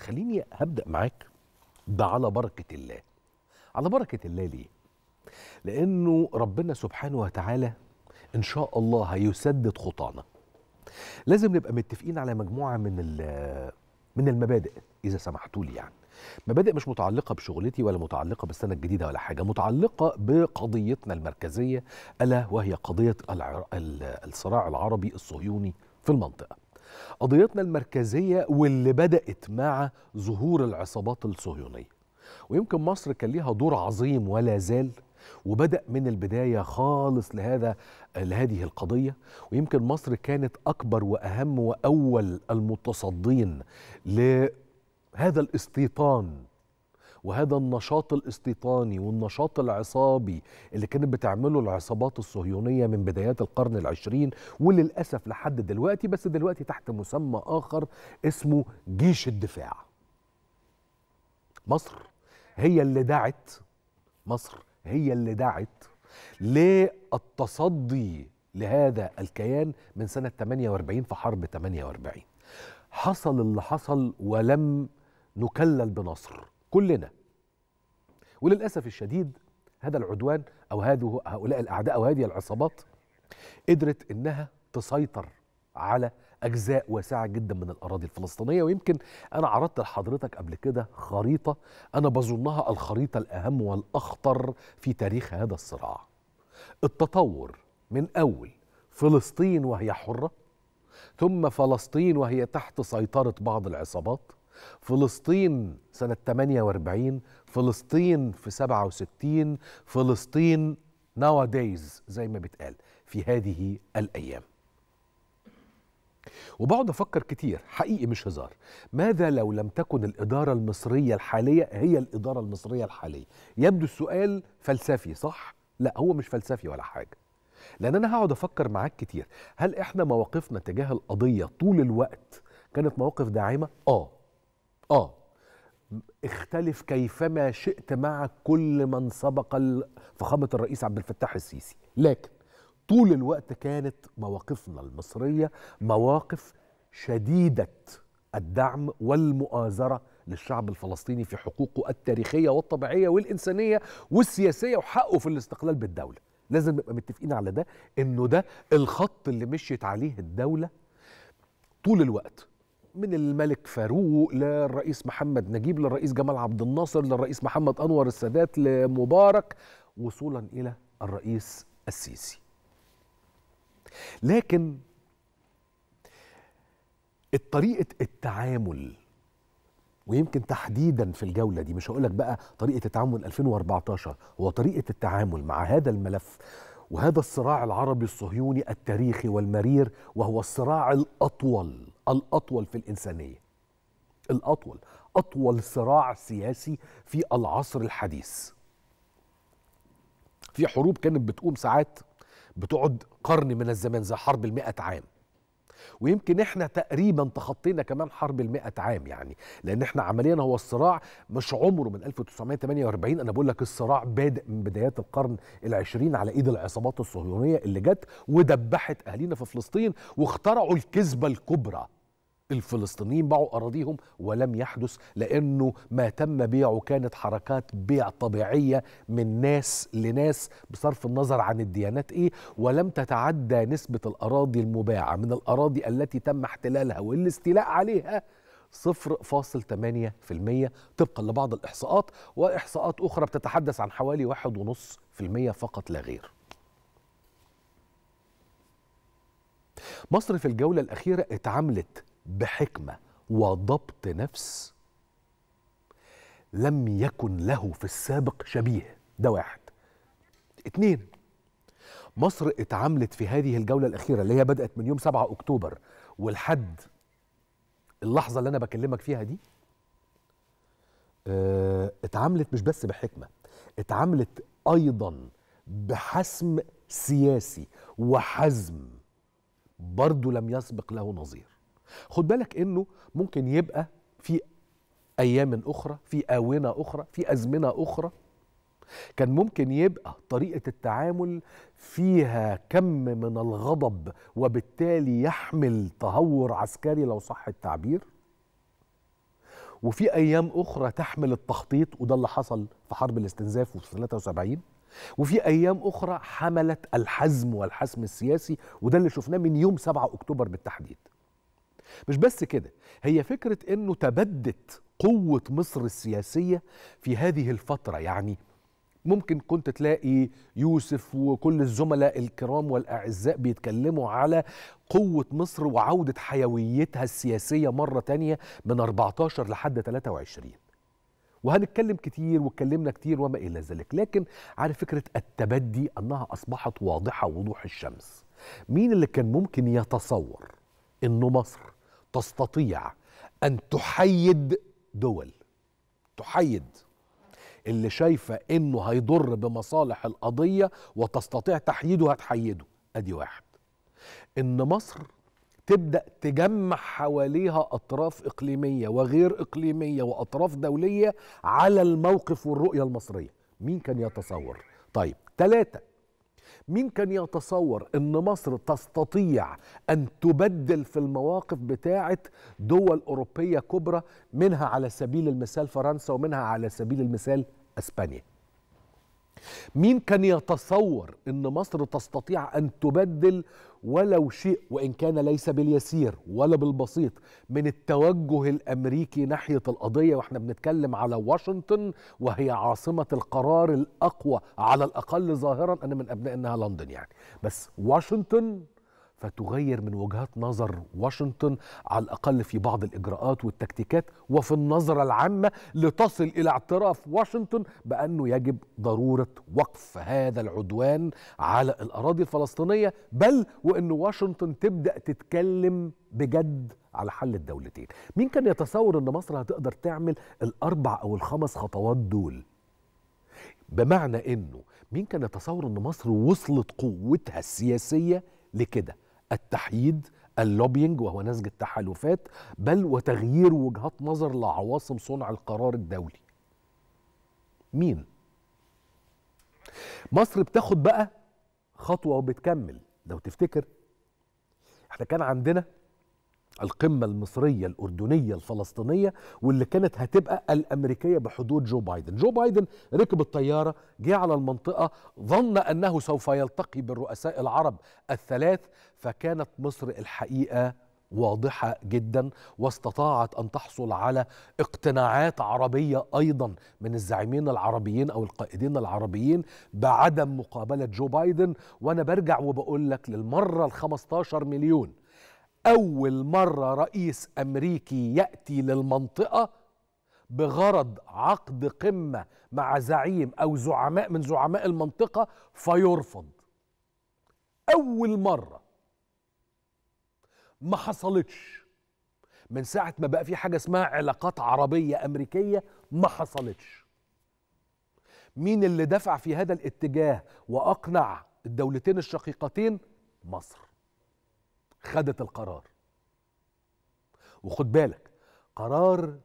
خليني هبدا معاك بعلى بركه الله على بركه الله ليه لانه ربنا سبحانه وتعالى ان شاء الله هيسدد خطانا لازم نبقى متفقين على مجموعه من من المبادئ اذا سمحتوا لي يعني مبادئ مش متعلقة بشغلتي ولا متعلقة بالسنة الجديدة ولا حاجة متعلقة بقضيتنا المركزية ألا وهي قضية الصراع العربي الصهيوني في المنطقة قضيتنا المركزية واللي بدأت مع ظهور العصابات الصهيونية ويمكن مصر كان ليها دور عظيم ولا زال وبدأ من البداية خالص لهذا لهذه القضية ويمكن مصر كانت أكبر وأهم وأول المتصدين لهذا الاستيطان وهذا النشاط الاستيطاني والنشاط العصابي اللي كانت بتعمله العصابات الصهيونية من بدايات القرن العشرين وللأسف لحد دلوقتي بس دلوقتي تحت مسمى آخر اسمه جيش الدفاع مصر هي اللي دعت مصر هي اللي دعت للتصدي لهذا الكيان من سنة 48 في حرب 48 حصل اللي حصل ولم نكلل بنصر كلنا وللأسف الشديد هذا العدوان أو هذه هؤلاء الأعداء أو هذه العصابات قدرت إنها تسيطر على أجزاء واسعة جدا من الأراضي الفلسطينية ويمكن أنا عرضت لحضرتك قبل كده خريطة أنا بظنها الخريطة الأهم والأخطر في تاريخ هذا الصراع التطور من أول فلسطين وهي حرة ثم فلسطين وهي تحت سيطرة بعض العصابات فلسطين سنة 48 فلسطين في 67 فلسطين nowadays زي ما بتقال في هذه الأيام وبقعد افكر كتير حقيقي مش هزار ماذا لو لم تكن الاداره المصريه الحاليه هي الاداره المصريه الحاليه يبدو السؤال فلسفي صح لا هو مش فلسفي ولا حاجه لان انا هقعد افكر معاك كتير هل احنا مواقفنا تجاه القضيه طول الوقت كانت مواقف داعمه اه اه اختلف كيفما شئت مع كل من سبق فخامة الرئيس عبد الفتاح السيسي لكن طول الوقت كانت مواقفنا المصرية مواقف شديدة الدعم والمؤازرة للشعب الفلسطيني في حقوقه التاريخية والطبيعية والإنسانية والسياسية وحقه في الاستقلال بالدولة لازم نبقى متفقين على ده انه ده الخط اللي مشيت عليه الدولة طول الوقت من الملك فاروق للرئيس محمد نجيب للرئيس جمال عبد الناصر للرئيس محمد انور السادات لمبارك وصولا الى الرئيس السيسي لكن طريقه التعامل ويمكن تحديدا في الجوله دي مش هقول لك بقى طريقه التعامل 2014 هو طريقه التعامل مع هذا الملف وهذا الصراع العربي الصهيوني التاريخي والمرير وهو الصراع الأطول الأطول في الإنسانية الأطول أطول صراع سياسي في العصر الحديث في حروب كانت بتقوم ساعات بتقعد قرن من الزمان زي حرب المئة عام ويمكن احنا تقريبا تخطينا كمان حرب المئة عام يعني لان احنا عمليا هو الصراع مش عمره من 1948 انا بقول لك الصراع بادئ من بدايات القرن العشرين على ايد العصابات الصهيونية اللي جت ودبحت اهالينا في فلسطين واخترعوا الكذبة الكبرى الفلسطينيين باعوا أراضيهم ولم يحدث لأنه ما تم بيعه كانت حركات بيع طبيعية من ناس لناس بصرف النظر عن الديانات إيه ولم تتعدى نسبة الأراضي المباعة من الأراضي التي تم احتلالها والاستيلاء عليها 0.8% طبقا لبعض الإحصاءات وإحصاءات أخرى بتتحدث عن حوالي 1.5% فقط لا غير مصر في الجولة الأخيرة اتعاملت بحكمه وضبط نفس لم يكن له في السابق شبيه ده واحد اتنين مصر اتعاملت في هذه الجولة الأخيرة اللي هي بدأت من يوم 7 أكتوبر والحد اللحظة اللي أنا بكلمك فيها دي آه، اتعاملت مش بس بحكمة اتعاملت أيضا بحسم سياسي وحزم برضو لم يسبق له نظير خد بالك انه ممكن يبقى في ايام اخرى في اونه اخرى في ازمنه اخرى كان ممكن يبقى طريقه التعامل فيها كم من الغضب وبالتالي يحمل تهور عسكري لو صح التعبير وفي ايام اخرى تحمل التخطيط وده اللي حصل في حرب الاستنزاف في 73 وفي ايام اخرى حملت الحزم والحسم السياسي وده اللي شفناه من يوم 7 اكتوبر بالتحديد مش بس كده هي فكرة أنه تبدت قوة مصر السياسية في هذه الفترة يعني ممكن كنت تلاقي يوسف وكل الزملاء الكرام والأعزاء بيتكلموا على قوة مصر وعودة حيويتها السياسية مرة تانية من 14 لحد 23 وهنتكلم كتير واتكلمنا كتير وما إلى ذلك لكن عارف فكرة التبدي أنها أصبحت واضحة وضوح الشمس مين اللي كان ممكن يتصور أنه مصر تستطيع ان تحيد دول تحيد اللي شايفه انه هيضر بمصالح القضيه وتستطيع تحييده هتحيده ادي واحد ان مصر تبدا تجمع حواليها اطراف اقليميه وغير اقليميه واطراف دوليه على الموقف والرؤيه المصريه مين كان يتصور طيب ثلاثه مين كان يتصور ان مصر تستطيع ان تبدل في المواقف بتاعه دول اوروبيه كبرى منها على سبيل المثال فرنسا ومنها على سبيل المثال اسبانيا مين كان يتصور ان مصر تستطيع ان تبدل ولو شيء وان كان ليس باليسير ولا بالبسيط من التوجه الامريكي ناحيه القضيه واحنا بنتكلم على واشنطن وهي عاصمه القرار الاقوى على الاقل ظاهرا انا من ابناء انها لندن يعني بس واشنطن فتغير من وجهات نظر واشنطن على الاقل في بعض الاجراءات والتكتيكات وفي النظره العامه لتصل الى اعتراف واشنطن بانه يجب ضروره وقف هذا العدوان على الاراضي الفلسطينيه بل وان واشنطن تبدا تتكلم بجد على حل الدولتين مين كان يتصور ان مصر هتقدر تعمل الاربع او الخمس خطوات دول بمعنى انه مين كان يتصور ان مصر وصلت قوتها السياسيه لكده التحييد اللوبينج وهو نسج التحالفات بل وتغيير وجهات نظر لعواصم صنع القرار الدولي مين مصر بتاخد بقى خطوه وبتكمل لو تفتكر احنا كان عندنا القمة المصرية الأردنية الفلسطينية واللي كانت هتبقى الأمريكية بحضور جو بايدن جو بايدن ركب الطيارة جه على المنطقة ظن أنه سوف يلتقي بالرؤساء العرب الثلاث فكانت مصر الحقيقة واضحه جدا واستطاعت ان تحصل على اقتناعات عربيه ايضا من الزعيمين العربيين او القائدين العربيين بعدم مقابله جو بايدن وانا برجع وبقول لك للمره ال 15 مليون أول مرة رئيس أمريكي يأتي للمنطقة بغرض عقد قمة مع زعيم أو زعماء من زعماء المنطقة فيرفض أول مرة ما حصلتش من ساعة ما بقى في حاجة اسمها علاقات عربية أمريكية ما حصلتش مين اللي دفع في هذا الاتجاه وأقنع الدولتين الشقيقتين مصر خدت القرار وخد بالك قرار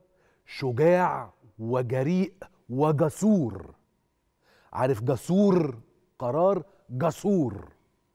شجاع وجريء وجسور عارف جسور قرار جسور